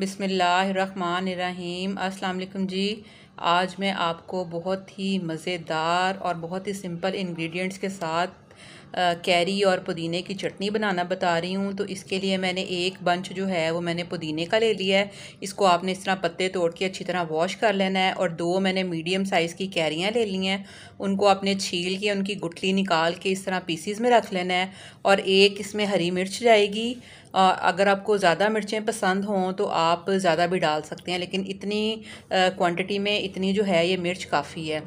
बिसमीम अस्सलाम जी आज मैं आपको बहुत ही मज़ेदार और बहुत ही सिंपल इंग्रेडिएंट्स के साथ कैरी और पुदीने की चटनी बनाना बता रही हूँ तो इसके लिए मैंने एक बंच जो है वो मैंने पुदीने का ले लिया है इसको आपने इस तरह पत्ते तोड़ के अच्छी तरह वॉश कर लेना है और दो मैंने मीडियम साइज़ की कैरियाँ ले ली हैं उनको आपने छील के उनकी गुटली निकाल के इस तरह पीसीज में रख लेना है और एक इसमें हरी मिर्च जाएगी अगर आपको ज़्यादा मिर्चें पसंद हों तो आप ज़्यादा भी डाल सकते हैं लेकिन इतनी क्वांटिटी में इतनी जो है ये मिर्च काफ़ी है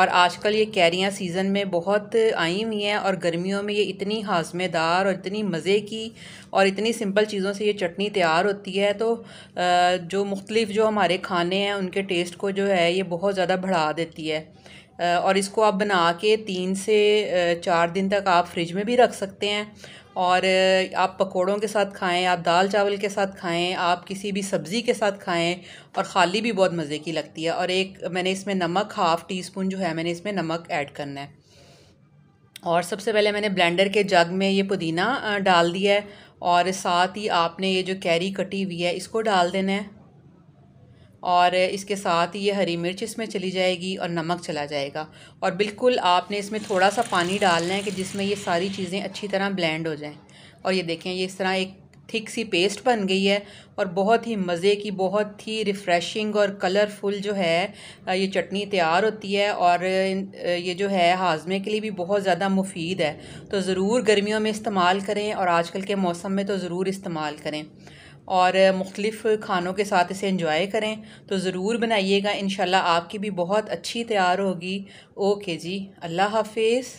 और आजकल ये कैरियाँ सीज़न में बहुत आई हुई हैं और गर्मी गर्मियों में ये इतनी हाजमेदार और इतनी मज़े की और इतनी सिंपल चीज़ों से ये चटनी तैयार होती है तो जो मुख्तलिफ़ जो हमारे खाने हैं उनके टेस्ट को जो है ये बहुत ज़्यादा बढ़ा देती है और इसको आप बना के तीन से चार दिन तक आप फ्रिज में भी रख सकते हैं और आप पकोड़ों के साथ खाएं आप दाल चावल के साथ खाएं आप किसी भी सब्ज़ी के साथ खाएं और खाली भी बहुत मज़े की लगती है और एक मैंने इसमें नमक हाफ़ टी स्पून जो है मैंने इसमें नमक ऐड करना है और सबसे पहले मैंने ब्लेंडर के जग में ये पुदीना डाल दिया है और साथ ही आपने ये जो कैरी कटी हुई है इसको डाल देना है और इसके साथ ही ये हरी मिर्च इसमें चली जाएगी और नमक चला जाएगा और बिल्कुल आपने इसमें थोड़ा सा पानी डालना है कि जिसमें ये सारी चीज़ें अच्छी तरह ब्लेंड हो जाएं और ये देखें ये इस तरह एक थिक सी पेस्ट बन गई है और बहुत ही मज़े की बहुत ही रिफ़्रेशिंग और कलरफुल जो है ये चटनी तैयार होती है और ये जो है हाजमे के लिए भी बहुत ज़्यादा मुफीद है तो ज़रूर गर्मियों में इस्तेमाल करें और आजकल के मौसम में तो ज़रूर इस्तेमाल करें और मुख्तलिफ़ खानों के साथ इसे इंजॉय करें तो ज़रूर बनाइएगा इन आपकी भी बहुत अच्छी तैयार होगी ओके जी अल्लाह हाफिज़